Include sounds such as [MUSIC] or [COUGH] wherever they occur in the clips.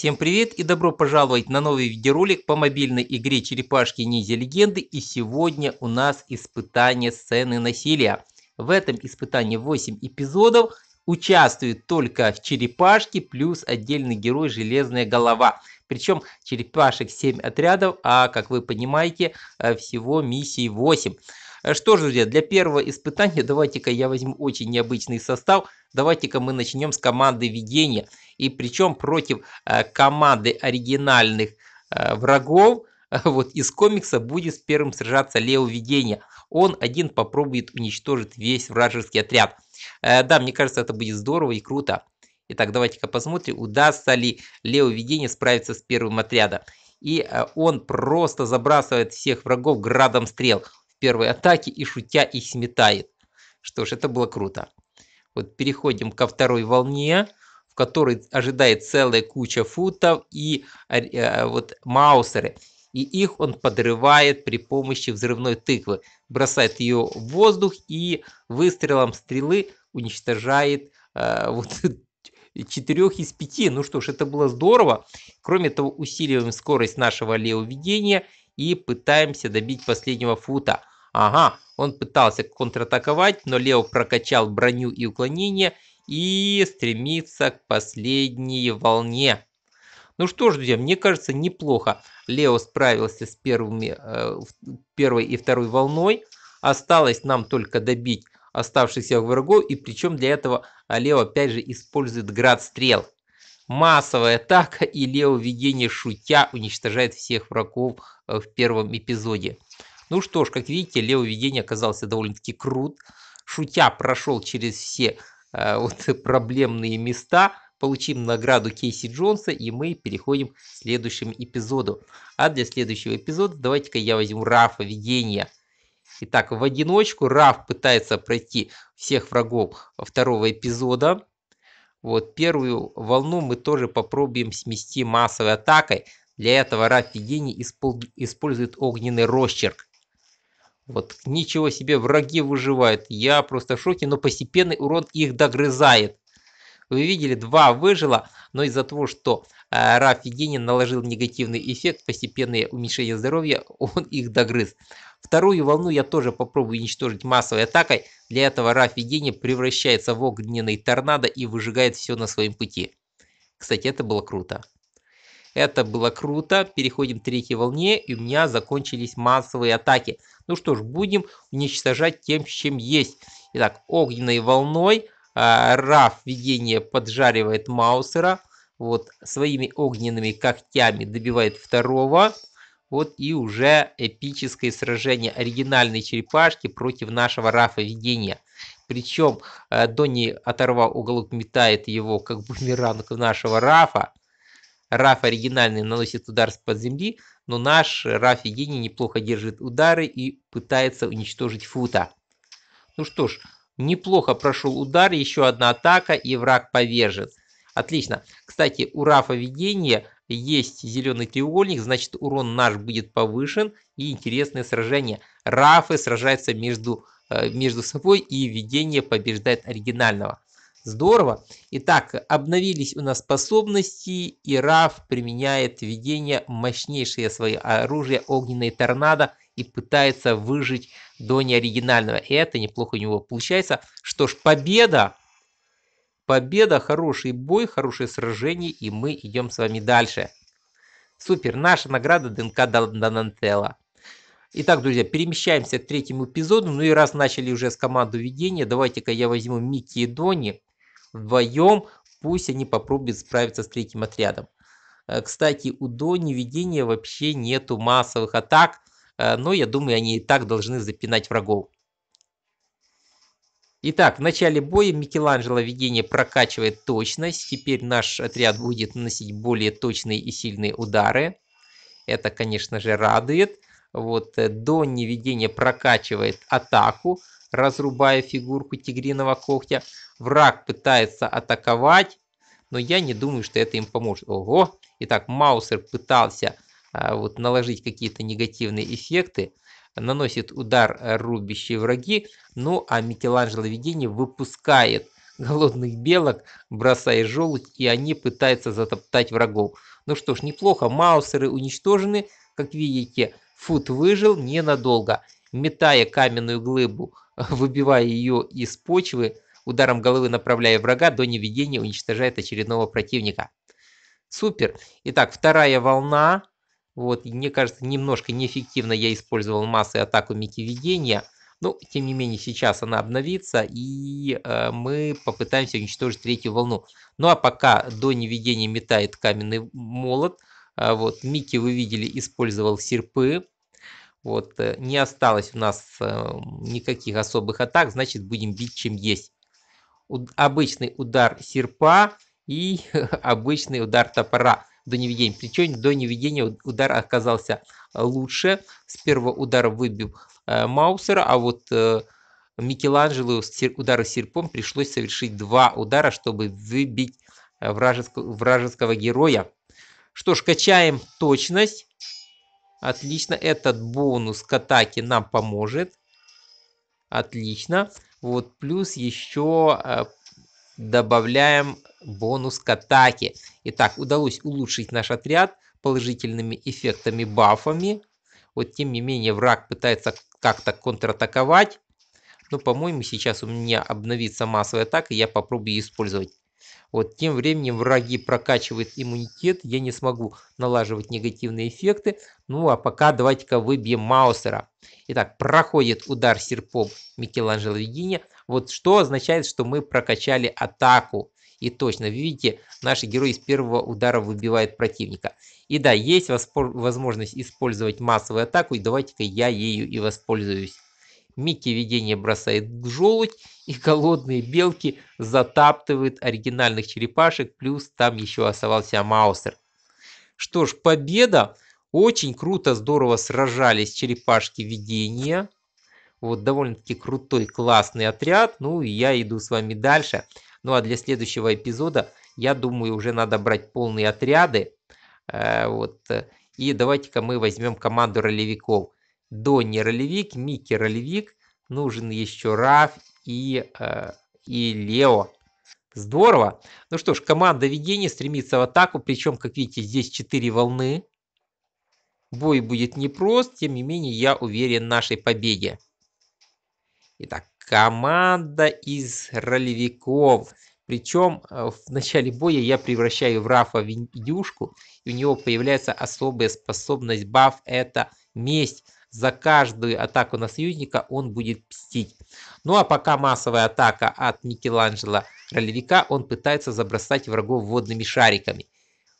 Всем привет и добро пожаловать на новый видеоролик по мобильной игре Черепашки Ниндзя Легенды. И сегодня у нас испытание сцены насилия. В этом испытании 8 эпизодов. Участвуют только в Черепашке плюс отдельный герой Железная Голова. Причем черепашек 7 отрядов, а как вы понимаете, э, всего миссий 8. Э, что ж, друзья, для первого испытания давайте-ка я возьму очень необычный состав. Давайте-ка мы начнем с команды ведения и причем против э, команды оригинальных э, врагов, [LAUGHS] вот из комикса будет с первым сражаться Лео Видение. Он один попробует уничтожить весь вражеский отряд. Э, да, мне кажется, это будет здорово и круто. Итак, давайте-ка посмотрим, удастся ли Лео Видение справиться с первым отрядом. И он просто забрасывает всех врагов градом стрел в первой атаке и шутя их сметает. Что ж, это было круто. Вот переходим ко второй волне который ожидает целая куча футов и э, вот маусеры. И их он подрывает при помощи взрывной тыквы, бросает ее в воздух и выстрелом стрелы уничтожает э, [LAUGHS] вот четырех из пяти. Ну что ж, это было здорово. Кроме того, усиливаем скорость нашего левоведения и пытаемся добить последнего фута. Ага, он пытался контратаковать, но Лео прокачал броню и уклонение и стремится к последней волне. Ну что ж, друзья, мне кажется, неплохо. Лео справился с первыми, э, первой и второй волной. Осталось нам только добить оставшихся врагов. И причем для этого Лео опять же использует град стрел. Массовая атака и Лео видение шутя уничтожает всех врагов э, в первом эпизоде. Ну что ж, как видите, Лео видение оказался довольно-таки крут. Шутя прошел через все Э, вот [LAUGHS] проблемные места, получим награду Кейси Джонса, и мы переходим к следующему эпизоду. А для следующего эпизода давайте-ка я возьму Рафа Видения. Итак, в одиночку Раф пытается пройти всех врагов второго эпизода. Вот первую волну мы тоже попробуем смести массовой атакой. Для этого Раф Видений использует огненный росчерк. Вот ничего себе, враги выживают. Я просто в шоке, но постепенный урон их догрызает. Вы видели, два выжило, но из-за того, что э, Раф Единин наложил негативный эффект, постепенное уменьшение здоровья, [LAUGHS] он их догрыз. Вторую волну я тоже попробую уничтожить массовой атакой. Для этого Раф Единин превращается в огненный торнадо и выжигает все на своем пути. Кстати, это было круто. Это было круто. Переходим к третьей волне, и у меня закончились массовые атаки. Ну что ж, будем уничтожать тем, чем есть. Итак, огненной волной. А, Раф видение поджаривает Маусера. Вот своими огненными когтями добивает второго. Вот и уже эпическое сражение оригинальной черепашки против нашего Рафа видения. Причем э, Донни оторвал уголок, метает его как бумеранг в нашего Рафа. Раф оригинальный наносит удар с под земли, но наш Раф Евгений неплохо держит удары и пытается уничтожить Фута. Ну что ж, неплохо прошел удар, еще одна атака и враг повержен. Отлично. Кстати, у Рафа Видения есть зеленый треугольник, значит урон наш будет повышен и интересное сражение. Рафы сражаются между, э, между собой и Видение побеждает оригинального. Здорово. Итак, обновились у нас способности, и Раф применяет введение мощнейшее свое оружие огненной торнадо и пытается выжить до неоригинального. И это неплохо у него получается. Что ж, победа. Победа, хороший бой, хорошее сражение, и мы идем с вами дальше. Супер, наша награда ДНК Данантелла. Итак, друзья, перемещаемся к третьему эпизоду. Ну и раз начали уже с команду ведения, давайте-ка я возьму Микки и Дони вдвоем, пусть они попробуют справиться с третьим отрядом. Э, кстати, у Дони видения вообще нету массовых атак, э, но я думаю, они и так должны запинать врагов. Итак, в начале боя Микеланджело видение прокачивает точность. Теперь наш отряд будет наносить более точные и сильные удары. Это, конечно же, радует. Вот э, Донни видение прокачивает атаку разрубая фигурку тигриного когтя. Враг пытается атаковать, но я не думаю, что это им поможет. Ого! Итак, Маусер пытался а, вот, наложить какие-то негативные эффекты, наносит удар рубящие враги, ну а Микеланджело видение выпускает голодных белок, бросая желудь, и они пытаются затоптать врагов. Ну что ж, неплохо, маусеры уничтожены, как видите, Фут выжил ненадолго. Метая каменную глыбу [LAUGHS] выбивая ее из почвы, ударом головы направляя врага до неведения уничтожает очередного противника. Супер. Итак, вторая волна. Вот, мне кажется, немножко неэффективно я использовал массы атаку микиведения. Но, тем не менее, сейчас она обновится, и э, мы попытаемся уничтожить третью волну. Ну а пока до неведения метает каменный молот. Э, вот, Микки, вы видели, использовал серпы. Вот, э, не осталось у нас э, никаких особых атак, значит будем бить чем есть. обычный удар серпа и [LAUGHS] обычный удар топора до неведения. Причем до неведения удар оказался лучше. С первого удара выбил э, Маусера, а вот Микеланджело сер, удару серпом пришлось совершить два удара, чтобы выбить вражеского героя. Что ж, качаем точность. Отлично, этот бонус к атаке нам поможет. Отлично. Вот плюс еще э, добавляем бонус к атаке. Итак, удалось улучшить наш отряд положительными эффектами бафами. Вот тем не менее враг пытается как-то контратаковать. Но по-моему сейчас у меня обновится массовая атака, я попробую ее использовать. Вот тем временем враги прокачивают иммунитет, я не смогу налаживать негативные эффекты. Ну а пока давайте-ка выбьем Маусера. Итак, проходит удар серпом Микеланджело Вегини. Вот что означает, что мы прокачали атаку. И точно, видите, наши герои с первого удара выбивают противника. И да, есть возможность использовать массовую атаку, и давайте-ка я ею и воспользуюсь. Микки видение бросает желудь, и голодные белки затаптывают оригинальных черепашек, плюс там еще оставался Маусер. Что ж, победа. Очень круто, здорово сражались черепашки видения. Вот довольно-таки крутой, классный отряд. Ну и я иду с вами дальше. Ну а для следующего эпизода, я думаю, уже надо брать полные отряды. Э, вот. Э, и давайте-ка мы возьмем команду ролевиков. Донни ролевик, Микки ролевик, нужен еще Раф и, э, и Лео. Здорово. Ну что ж, команда ведения стремится в атаку, причем, как видите, здесь 4 волны. Бой будет непрост, тем не менее, я уверен в нашей победе. Итак, команда из ролевиков. Причем э, в начале боя я превращаю в Рафа в индюшку, и у него появляется особая способность баф, это месть. За каждую атаку на союзника он будет пстить. Ну а пока массовая атака от Микеланджело ролевика, он пытается забросать врагов водными шариками.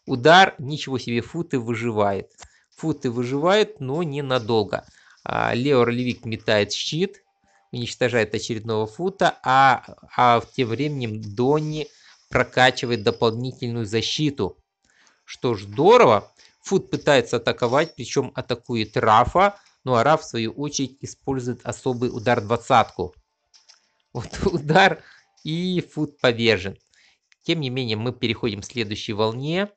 Удар, ничего себе, футы выживает. Футы выживает, но ненадолго. А, Лео ролевик метает щит, уничтожает очередного фута, а, а тем временем Донни прокачивает дополнительную защиту. Что ж, здорово. Фут пытается атаковать, причем атакует Рафа. Ну а Раф, в свою очередь, использует особый удар двадцатку. Вот [LAUGHS] удар и фут повержен. Тем не менее, мы переходим к следующей волне.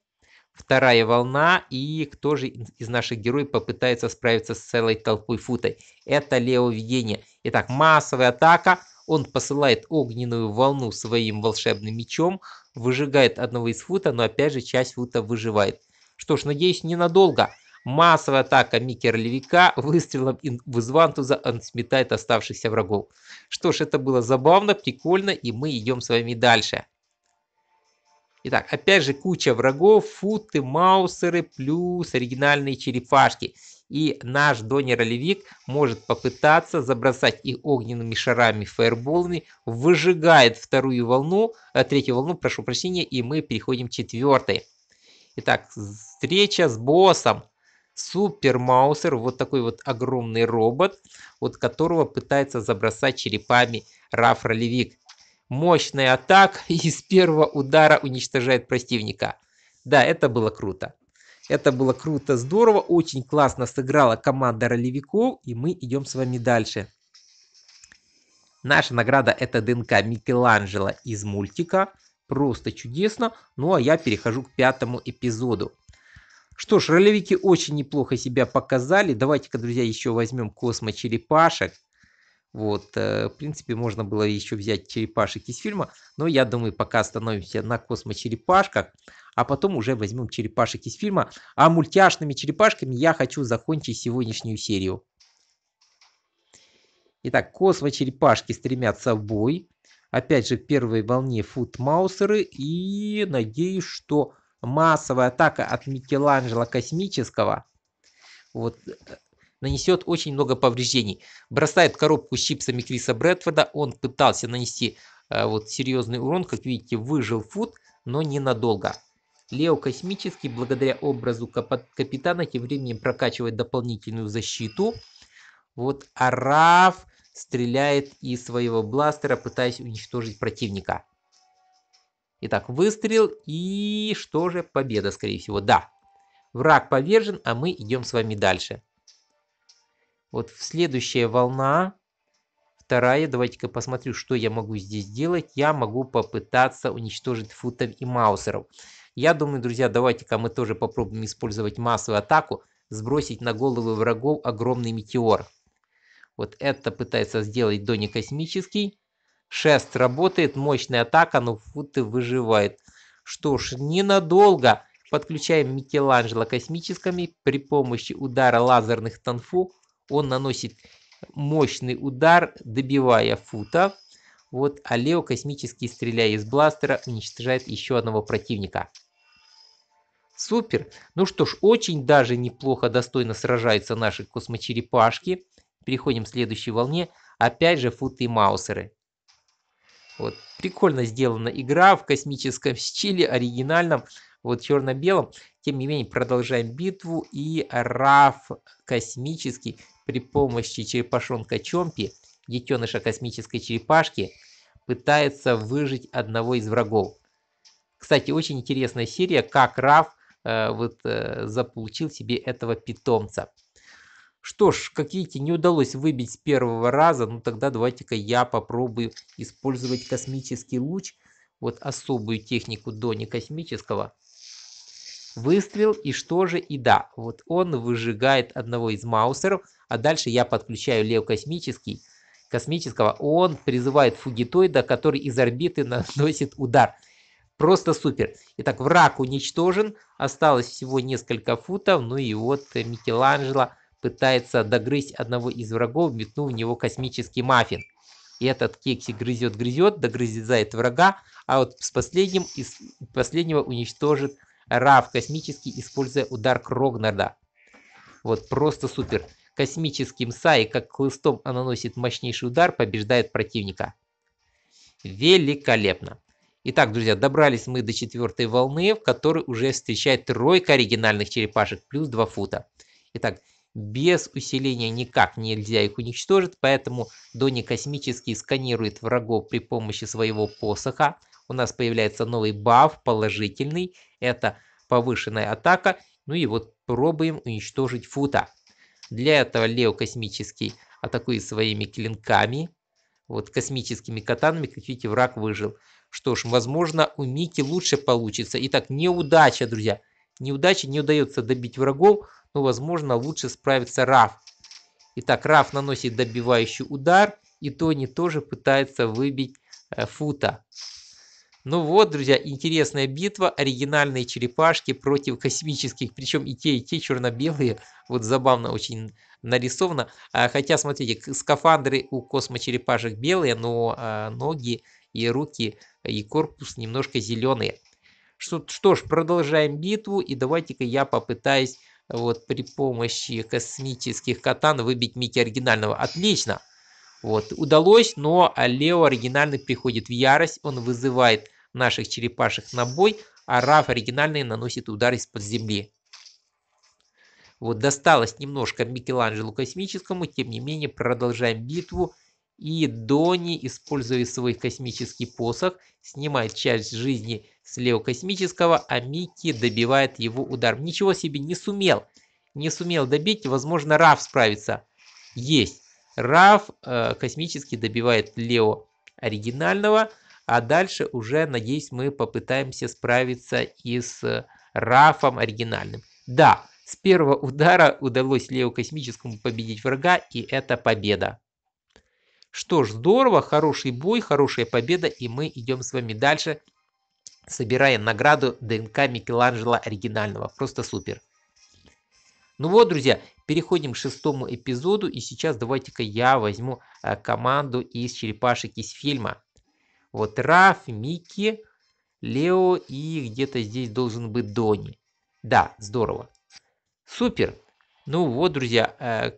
Вторая волна. И кто же из наших героев попытается справиться с целой толпой футой? Это Лео Видение. Итак, массовая атака. Он посылает огненную волну своим волшебным мечом, выжигает одного из фута, но опять же часть фута выживает. Что ж, надеюсь, ненадолго. Массовая атака микерлевика выстрелом в Вантуза он сметает оставшихся врагов. Что ж, это было забавно, прикольно, и мы идем с вами дальше. Итак, опять же куча врагов, футы, маусеры, плюс оригинальные черепашки. И наш донер-олевик может попытаться забросать их огненными шарами, фаерболами, выжигает вторую волну, а третью волну, прошу прощения, и мы переходим к четвертой. Итак, встреча с боссом. Супер Маусер, вот такой вот огромный робот, от которого пытается забросать черепами Раф Ролевик. Мощная атака [LAUGHS] и с первого удара уничтожает противника. Да, это было круто. Это было круто, здорово, очень классно сыграла команда ролевиков, и мы идем с вами дальше. Наша награда это ДНК Микеланджело из мультика. Просто чудесно. Ну а я перехожу к пятому эпизоду. Что ж, ролевики очень неплохо себя показали. Давайте-ка, друзья, еще возьмем космо-черепашек. Вот, э, в принципе, можно было еще взять черепашек из фильма, но я думаю, пока остановимся на космочерепашках, а потом уже возьмем черепашек из фильма. А мультяшными черепашками я хочу закончить сегодняшнюю серию. Итак, космочерепашки стремятся в бой. Опять же, в первой волне футмаусеры. И надеюсь, что массовая атака от Микеланджело Космического вот, нанесет очень много повреждений. Бросает коробку с чипсами Криса Брэдфорда. Он пытался нанести э, вот, серьезный урон. Как видите, выжил фут, но ненадолго. Лео Космический, благодаря образу капитана, тем временем прокачивает дополнительную защиту. Вот Араф стреляет из своего бластера, пытаясь уничтожить противника. Итак, выстрел и что же? Победа, скорее всего. Да, враг повержен, а мы идем с вами дальше. Вот следующая волна, вторая, давайте-ка посмотрю, что я могу здесь делать. Я могу попытаться уничтожить футов и маусеров. Я думаю, друзья, давайте-ка мы тоже попробуем использовать массовую атаку, сбросить на головы врагов огромный метеор. Вот это пытается сделать Дони Космический. Шест работает, мощная атака, но футы выживает. Что ж, ненадолго. Подключаем Микеланджело космическими. При помощи удара лазерных танфу он наносит мощный удар, добивая фута. Вот, а Лео космический, стреляя из бластера, уничтожает еще одного противника. Супер! Ну что ж, очень даже неплохо, достойно сражаются наши космочерепашки. Переходим к следующей волне. Опять же футы и маусеры. Вот, прикольно сделана игра в космическом стиле, оригинальном, вот черно-белом. Тем не менее, продолжаем битву. И Раф космический при помощи черепашонка Чомпи, детеныша космической черепашки, пытается выжить одного из врагов. Кстати, очень интересная серия, как Раф э, вот, э, заполучил себе этого питомца. Что ж, как видите, не удалось выбить с первого раза. Ну тогда давайте-ка я попробую использовать космический луч. Вот особую технику до некосмического. Выстрел и что же? И да, вот он выжигает одного из маусеров. А дальше я подключаю лев космический космического, он призывает фугитоида, который из орбиты [LAUGHS] наносит удар. Просто супер. Итак, враг уничтожен, осталось всего несколько футов, ну и вот Микеланджело пытается догрызть одного из врагов, метнув в него космический маффин. И этот кексик грызет-грызет, догрызет врага, а вот с последним из последнего уничтожит Раф космический, используя удар Крогнарда. Вот просто супер. Космическим Сай, как хлыстом он наносит мощнейший удар, побеждает противника. Великолепно. Итак, друзья, добрались мы до четвертой волны, в которой уже встречает тройка оригинальных черепашек, плюс два фута. Итак, без усиления никак нельзя их уничтожить, поэтому Дони Космический сканирует врагов при помощи своего посоха. У нас появляется новый баф, положительный, это повышенная атака. Ну и вот пробуем уничтожить Фута. Для этого Лео Космический атакует своими клинками, вот космическими катанами, как видите, враг выжил. Что ж, возможно, у Мики лучше получится. Итак, неудача, друзья. Неудача, не удается добить врагов, но, ну, возможно, лучше справится Раф. Итак, Раф наносит добивающий удар, и Тони тоже пытается выбить э, фута. Ну вот, друзья, интересная битва. Оригинальные черепашки против космических. Причем и те, и те черно-белые. Вот забавно очень нарисовано. А, хотя, смотрите, скафандры у космочерепашек белые, но а, ноги и руки и корпус немножко зеленые. Что, что ж, продолжаем битву. И давайте-ка я попытаюсь вот, при помощи космических катан выбить Микки оригинального. Отлично! Вот, удалось, но Лео оригинальный приходит в ярость, он вызывает наших черепашек на бой, а Раф оригинальный наносит удар из-под земли. Вот, досталось немножко Микеланджелу космическому, тем не менее продолжаем битву. И Дони, используя свой космический посох, снимает часть жизни Слева космического, а Микки добивает его удар. Ничего себе, не сумел. Не сумел добить, возможно, Раф справится. Есть. Раф э, космически добивает Лео оригинального. А дальше уже, надеюсь, мы попытаемся справиться и с Рафом оригинальным. Да, с первого удара удалось Лео Космическому победить врага, и это победа. Что ж, здорово, хороший бой, хорошая победа, и мы идем с вами дальше собирая награду ДНК Микеланджело оригинального. Просто супер. Ну вот, друзья, переходим к шестому эпизоду. И сейчас давайте-ка я возьму э, команду из черепашек из фильма. Вот Раф, Микки, Лео и где-то здесь должен быть Дони. Да, здорово. Супер. Ну вот, друзья, э,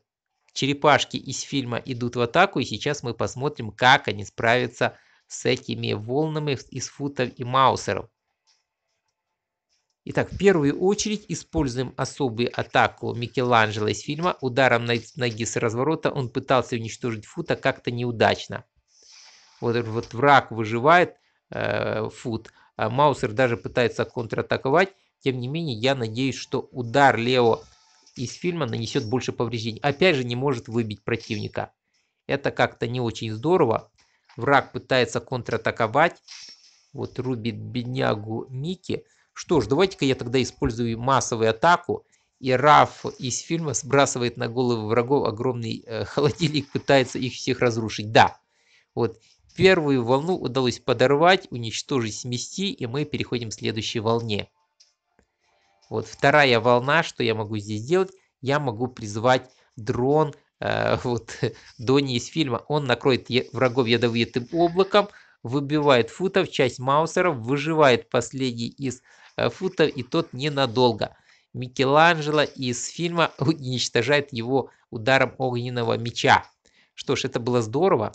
черепашки из фильма идут в атаку. И сейчас мы посмотрим, как они справятся с этими волнами из футов и маусеров. Итак, в первую очередь используем особую атаку Микеланджело из фильма. Ударом ноги с разворота он пытался уничтожить фута как-то неудачно. Вот, вот враг выживает э, фут, а Маусер даже пытается контратаковать. Тем не менее, я надеюсь, что удар Лео из фильма нанесет больше повреждений. Опять же, не может выбить противника. Это как-то не очень здорово. Враг пытается контратаковать. Вот рубит беднягу Мики. Что ж, давайте-ка я тогда использую массовую атаку. И Раф из фильма сбрасывает на головы врагов огромный э, [LAUGHS] холодильник, пытается их всех разрушить. Да, вот первую волну удалось подорвать, уничтожить, смести, и мы переходим к следующей волне. Вот вторая волна, что я могу здесь сделать? Я могу призвать дрон Э, [LAUGHS] вот Донни из фильма. Он накроет врагов ядовитым облаком, выбивает футов, часть маусеров, выживает последний из э, футов, и тот ненадолго. Микеланджело из фильма [LAUGHS] уничтожает его ударом огненного меча. Что ж, это было здорово.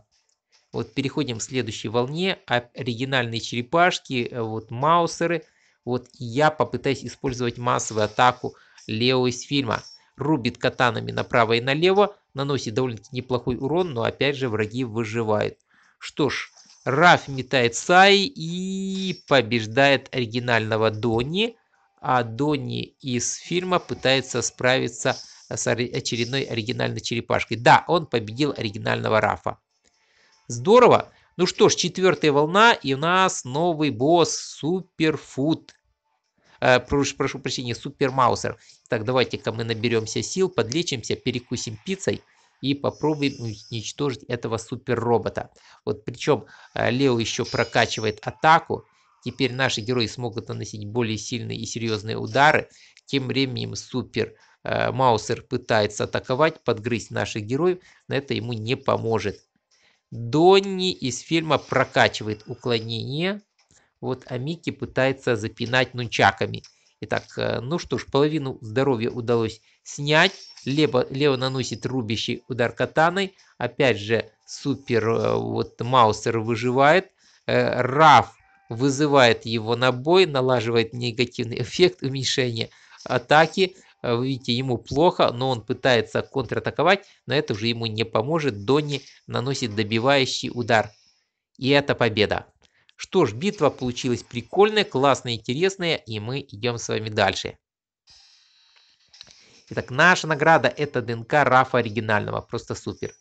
Вот переходим к следующей волне. Оригинальные черепашки, э, вот маусеры. Вот я попытаюсь использовать массовую атаку Лео из фильма. Рубит катанами направо и налево, наносит довольно-таки неплохой урон, но опять же враги выживают. Что ж, Раф метает Сай и побеждает оригинального Донни. А Донни из фильма пытается справиться с очередной оригинальной черепашкой. Да, он победил оригинального Рафа. Здорово. Ну что ж, четвертая волна и у нас новый босс Суперфуд. Э, прошу, прошу прощения, Супермаусер. Так, давайте-ка мы наберемся сил, подлечимся, перекусим пиццей и попробуем ну, уничтожить этого суперробота. Вот причем э, Лео еще прокачивает атаку. Теперь наши герои смогут наносить более сильные и серьезные удары. Тем временем супер э, Маусер пытается атаковать, подгрызть наших героев, но это ему не поможет. Донни из фильма прокачивает уклонение. Вот а Амики пытается запинать нунчаками. Итак, э, ну что ж, половину здоровья удалось снять. Лево, лево наносит рубящий удар катаной. Опять же, супер э, вот Маусер выживает. Э, Раф вызывает его на бой, налаживает негативный эффект [LAUGHS] уменьшения атаки. Вы э, видите, ему плохо, но он пытается контратаковать, но это уже ему не поможет. Донни наносит добивающий удар. И это победа. Что ж, битва получилась прикольная, классная, интересная, и мы идем с вами дальше. Итак, наша награда это ДНК Рафа оригинального. Просто супер.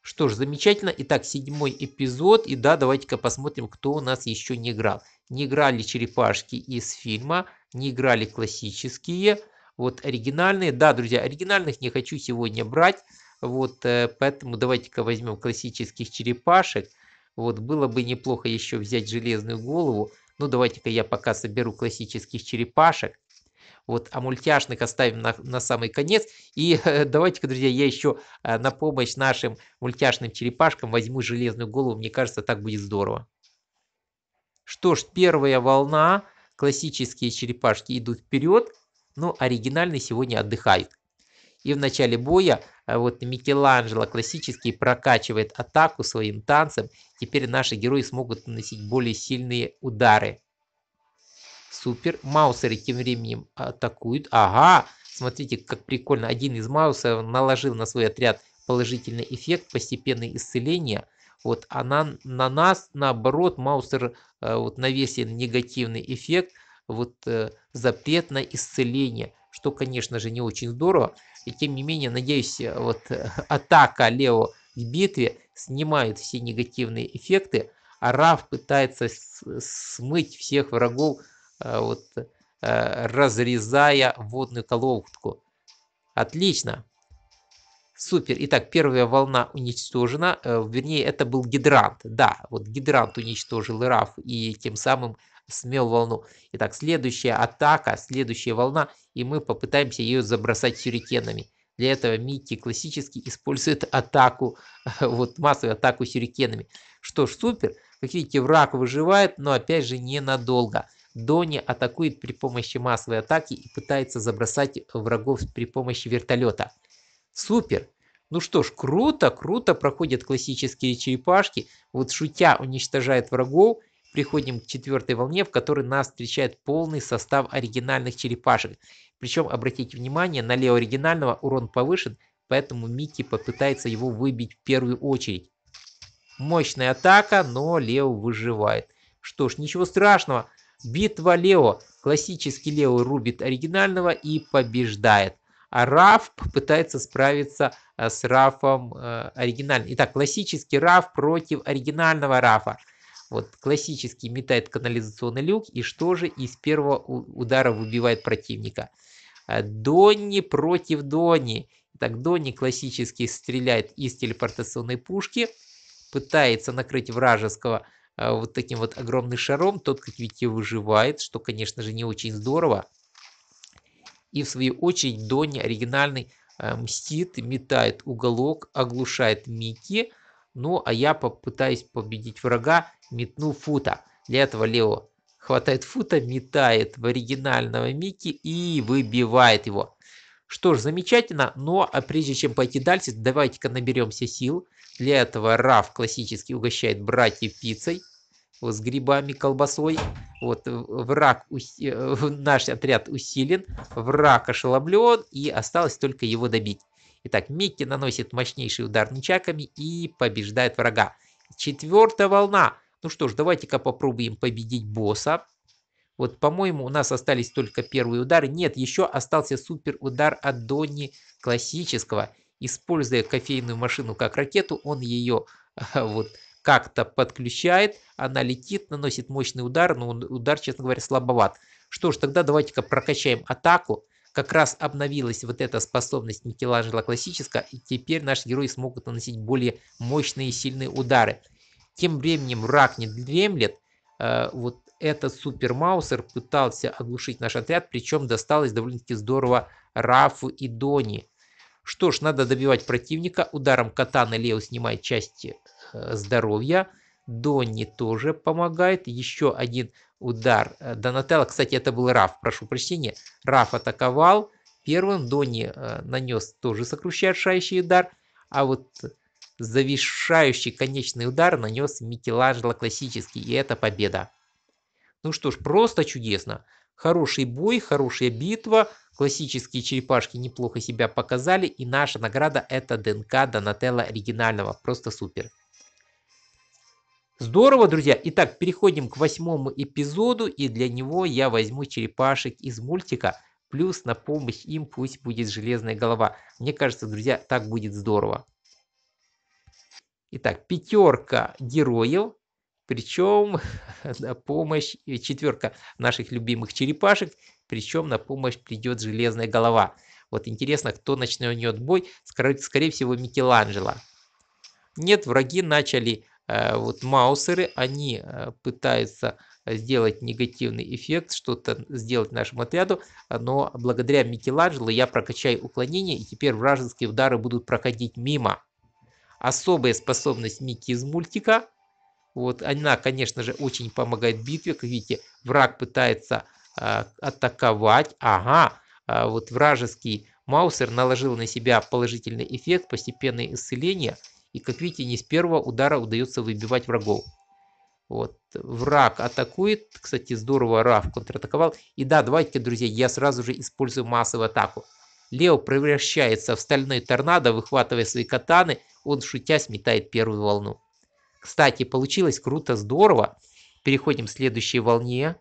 Что ж, замечательно. Итак, седьмой эпизод. И да, давайте-ка посмотрим, кто у нас еще не играл. Не играли черепашки из фильма, не играли классические. Вот оригинальные. Да, друзья, оригинальных не хочу сегодня брать. Вот, э, поэтому давайте-ка возьмем классических черепашек. Вот, было бы неплохо еще взять железную голову. Ну, давайте-ка я пока соберу классических черепашек. Вот, а мультяшных оставим на, на самый конец. И э, [LAUGHS] давайте-ка, друзья, я еще э, а, на помощь нашим мультяшным черепашкам возьму железную голову. Мне кажется, так будет здорово. Что ж, первая волна. Классические черепашки идут вперед, но ну, оригинальные сегодня отдыхают. И в начале боя а, вот Микеланджело классический прокачивает атаку своим танцем. Теперь наши герои смогут наносить более сильные удары. Супер. Маусеры тем временем атакуют. Ага, смотрите, как прикольно. Один из маусеров наложил на свой отряд положительный эффект, постепенное исцеление. Вот, а на, на нас, наоборот, маусер э, вот, навесил негативный эффект, вот э, запрет на исцеление, что, конечно же, не очень здорово. И тем не менее, надеюсь, э, вот [LAUGHS] атака Лео в битве снимает все негативные эффекты, а Раф пытается смыть всех врагов Э, вот, э, разрезая водную колодку. Отлично. Супер. Итак, первая волна уничтожена. Э, вернее, это был гидрант. Да, вот гидрант уничтожил РАФ и тем самым смел волну. Итак, следующая атака, следующая волна, и мы попытаемся ее забросать сюрикенами. Для этого Микки классически использует атаку, [LAUGHS] вот массовую атаку сюрикенами. Что ж, супер. Как видите, враг выживает, но опять же ненадолго. Дони атакует при помощи массовой атаки и пытается забросать врагов при помощи вертолета. Супер! Ну что ж, круто, круто проходят классические черепашки. Вот шутя уничтожает врагов. Приходим к четвертой волне, в которой нас встречает полный состав оригинальных черепашек. Причем, обратите внимание, на Лео оригинального урон повышен, поэтому Микки попытается его выбить в первую очередь. Мощная атака, но Лео выживает. Что ж, ничего страшного, Битва Лео. Классический Лео рубит оригинального и побеждает. А Раф пытается справиться э, с Рафом э, оригинальным. Итак, классический Раф против оригинального Рафа. Вот классический метает канализационный люк и что же из первого удара выбивает противника. Э, Донни против Донни. Итак, Донни классически стреляет из телепортационной пушки, пытается накрыть вражеского а, вот таким вот огромным шаром, тот, как видите, выживает, что, конечно же, не очень здорово. И в свою очередь Донни оригинальный а, мстит, метает уголок, оглушает Микки. Ну, а я попытаюсь победить врага, метну фута. Для этого Лео хватает фута, метает в оригинального Микки и выбивает его. Что ж, замечательно, но ну, а прежде чем пойти дальше, давайте-ка наберемся сил. Для этого Раф классически угощает братьев пиццей с грибами, колбасой. Вот э, враг, э, наш отряд усилен, враг ошеломлен и осталось только его добить. Итак, Микки наносит мощнейший удар ничаками и побеждает врага. Четвертая волна. Ну что ж, давайте-ка попробуем победить босса. Вот, по-моему, у нас остались только первые удары. Нет, еще остался супер удар от Донни классического. Используя кофейную машину как ракету, он ее [LAUGHS] вот как-то подключает, она летит, наносит мощный удар, но удар, честно говоря, слабоват. Что ж, тогда давайте-ка прокачаем атаку. Как раз обновилась вот эта способность Микеланджело классическая, и теперь наши герои смогут наносить более мощные и сильные удары. Тем временем враг не дремлет, э, вот этот супер Маусер пытался оглушить наш отряд, причем досталось довольно-таки здорово Рафу и Дони. Что ж, надо добивать противника. Ударом катаны Лео снимает части э, здоровья. Донни тоже помогает. Еще один удар э, Донателло. Кстати, это был Раф, прошу прощения. Раф атаковал первым. Донни э, нанес тоже сокрушающий удар. А вот завершающий конечный удар нанес Микеланджело классический. И это победа. Ну что ж, просто чудесно. Хороший бой, хорошая битва. Классические черепашки неплохо себя показали, и наша награда это ДНК Донателло оригинального. Просто супер. Здорово, друзья. Итак, переходим к восьмому эпизоду, и для него я возьму черепашек из мультика. Плюс на помощь им пусть будет железная голова. Мне кажется, друзья, так будет здорово. Итак, пятерка героев. Причем [LAUGHS] на помощь, э, четверка наших любимых черепашек, причем на помощь придет железная голова. Вот интересно, кто начнет бой, скорее, скорее всего Микеланджело. Нет, враги начали, э, вот маусеры, они э, пытаются сделать негативный эффект, что-то сделать нашему отряду, но благодаря Микеланджело я прокачаю уклонение, и теперь вражеские удары будут проходить мимо. Особая способность Микки из мультика вот она, конечно же, очень помогает в битве. Как видите, враг пытается э, атаковать. Ага, э, вот вражеский Маусер наложил на себя положительный эффект, постепенное исцеление. И, как видите, не с первого удара удается выбивать врагов. Вот, враг атакует, кстати, здорово Раф контратаковал. И да, давайте, друзья, я сразу же использую массовую атаку. Лео превращается в стальной торнадо, выхватывая свои катаны, он, шутя, сметает первую волну. Кстати, получилось круто, здорово. Переходим к следующей волне.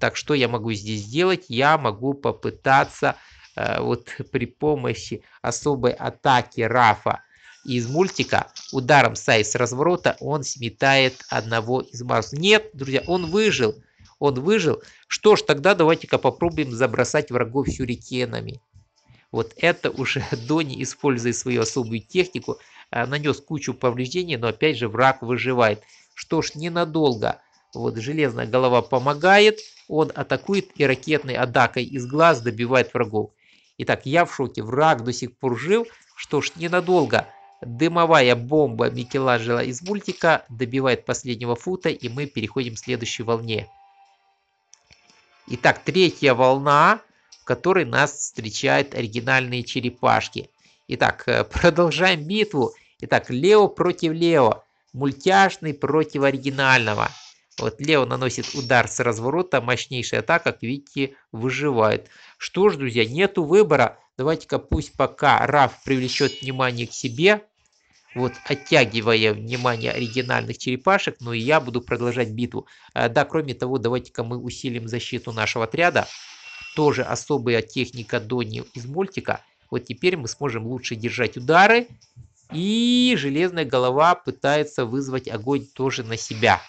Так, что я могу здесь сделать? Я могу попытаться э, вот [LAUGHS] при помощи особой атаки Рафа из мультика ударом Сайс разворота он сметает одного из Марс. Нет, друзья, он выжил. Он выжил. Что ж, тогда давайте-ка попробуем забросать врагов сюрикенами. Вот это уже [LAUGHS] Дони, используя свою особую технику, Э, нанес кучу повреждений, но опять же враг выживает. Что ж, ненадолго. Вот железная голова помогает, он атакует и ракетной атакой из глаз добивает врагов. Итак, я в шоке, враг до сих пор жив, что ж, ненадолго. Дымовая бомба Микеланджело из мультика добивает последнего фута, и мы переходим к следующей волне. Итак, третья волна, в которой нас встречают оригинальные черепашки. Итак, э, продолжаем битву. Итак, Лео против Лео. Мультяшный против оригинального. Вот Лео наносит удар с разворота, мощнейшая атака, как видите, выживает. Что ж, друзья, нету выбора. Давайте-ка пусть пока Раф привлечет внимание к себе, вот оттягивая внимание оригинальных черепашек, но ну и я буду продолжать битву. Э, да, кроме того, давайте-ка мы усилим защиту нашего отряда. Тоже особая техника Донни из мультика. Вот теперь мы сможем лучше держать удары и железная голова пытается вызвать огонь тоже на себя.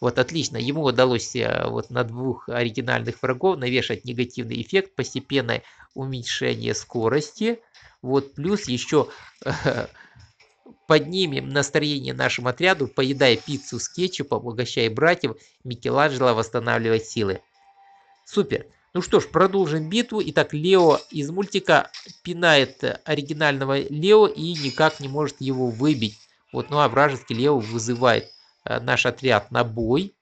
Вот отлично, ему удалось э, вот на двух оригинальных врагов навешать негативный эффект, постепенное уменьшение скорости. Вот плюс еще [LAUGHS] поднимем настроение нашему отряду, поедая пиццу с кетчупом, угощая братьев, Микеланджело восстанавливает силы. Супер! Ну что ж, продолжим битву. Итак, Лео из мультика пинает оригинального Лео и никак не может его выбить. Вот, ну а вражеский Лео вызывает э, наш отряд на бой,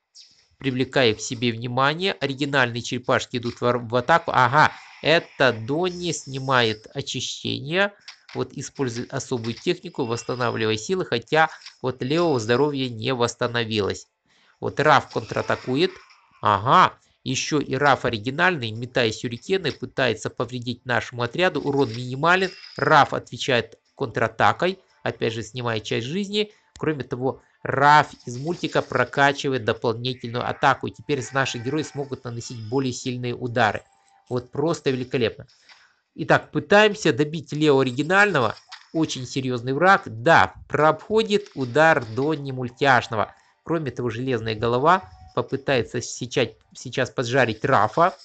привлекая к себе внимание. Оригинальные черепашки идут в, в атаку. Ага, это Донни снимает очищение. Вот использует особую технику, восстанавливая силы, хотя вот Лео здоровье не восстановилось. Вот Раф контратакует. Ага, еще и Раф оригинальный, метая сюрикены, пытается повредить нашему отряду. Урон минимален. Раф отвечает контратакой, опять же снимая часть жизни. Кроме того, Раф из мультика прокачивает дополнительную атаку. И теперь наши герои смогут наносить более сильные удары. Вот просто великолепно. Итак, пытаемся добить Лео оригинального. Очень серьезный враг. Да, прообходит удар Донни мультяшного. Кроме того, железная голова попытается сейчас, сейчас поджарить Рафа.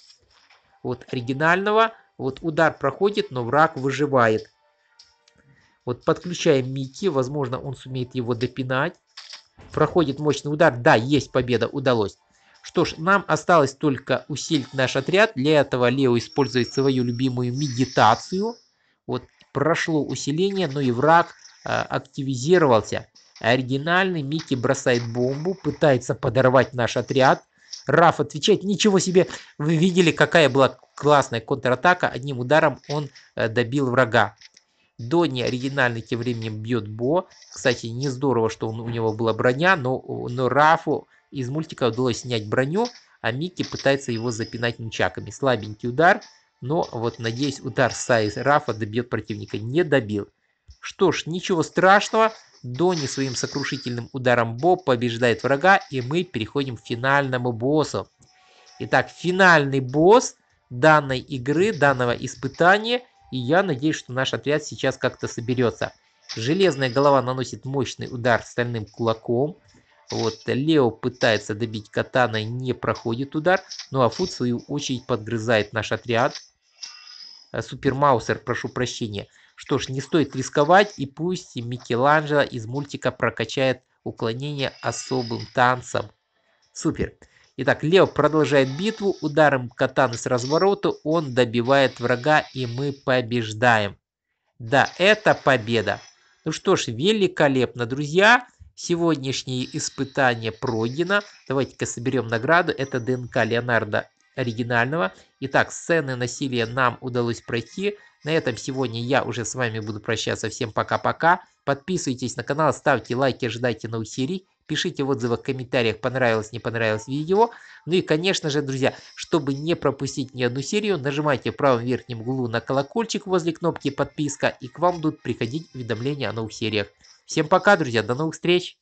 Вот оригинального. Вот удар проходит, но враг выживает. Вот подключаем Микки. Возможно, он сумеет его допинать. Проходит мощный удар. Да, есть победа, удалось. Что ж, нам осталось только усилить наш отряд. Для этого Лео использует свою любимую медитацию. Вот прошло усиление, но и враг э, активизировался. Оригинальный Микки бросает бомбу, пытается подорвать наш отряд. Раф отвечает, ничего себе, вы видели, какая была классная контратака, одним ударом он э, добил врага. Донни оригинально тем временем бьет Бо. Кстати, не здорово, что он, у него была броня, но, э, но Рафу из мультика удалось снять броню, а Микки пытается его запинать нунчаками. Слабенький удар, но вот, надеюсь, удар Сайз Рафа добьет противника. Не добил. Что ж, ничего страшного. Донни своим сокрушительным ударом Боб побеждает врага, и мы переходим к финальному боссу. Итак, финальный босс данной игры, данного испытания, и я надеюсь, что наш отряд сейчас как-то соберется. Железная голова наносит мощный удар стальным кулаком. Вот, Лео пытается добить катаной, не проходит удар. Ну а Фуд, в свою очередь, подгрызает наш отряд. Супер Маусер, прошу прощения. Что ж, не стоит рисковать, и пусть Микеланджело из мультика прокачает уклонение особым танцем. Супер. Итак, Лео продолжает битву, ударом катаны с разворота он добивает врага, и мы побеждаем. Да, это победа. Ну что ж, великолепно, друзья. Сегодняшнее испытание пройдено. Давайте-ка соберем награду. Это ДНК Леонардо оригинального. Итак, сцены насилия нам удалось пройти. На этом сегодня я уже с вами буду прощаться. Всем пока-пока. Подписывайтесь на канал, ставьте лайки, ожидайте новых серий. Пишите в отзывах, в комментариях, понравилось, не понравилось видео. Ну и, конечно же, друзья, чтобы не пропустить ни одну серию, нажимайте в правом верхнем углу на колокольчик возле кнопки подписка, и к вам будут приходить уведомления о новых сериях. Всем пока, друзья, до новых встреч!